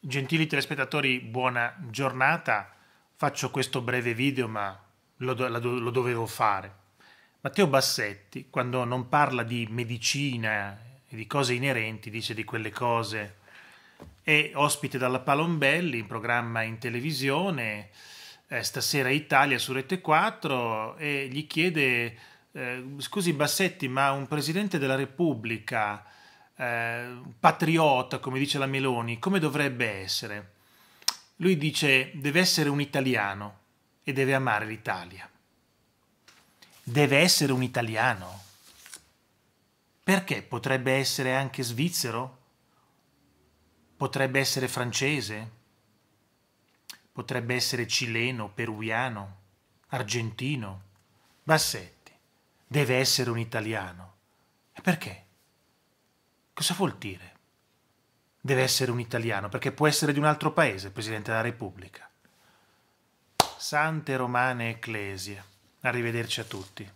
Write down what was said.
Gentili telespettatori, buona giornata. Faccio questo breve video, ma lo, do lo, dovevo fare. Matteo Bassetti, quando non parla di medicina e di cose inerenti, dice di quelle cose. È ospite dalla Palombelli, in programma in televisione, eh, stasera Italia su Rete 4, e gli chiede, eh, scusi Bassetti, ma un presidente della Repubblica eh, patriota, come dice la Meloni, come dovrebbe essere? Lui dice deve essere un italiano e deve amare l'Italia. Deve essere un italiano? Perché potrebbe essere anche svizzero? Potrebbe essere francese? Potrebbe essere cileno, peruviano, argentino? Bassetti, deve essere un italiano. E perché? Cosa vuol dire? Deve essere un italiano, perché può essere di un altro paese, Presidente della Repubblica. Sante Romane Ecclesie. Arrivederci a tutti.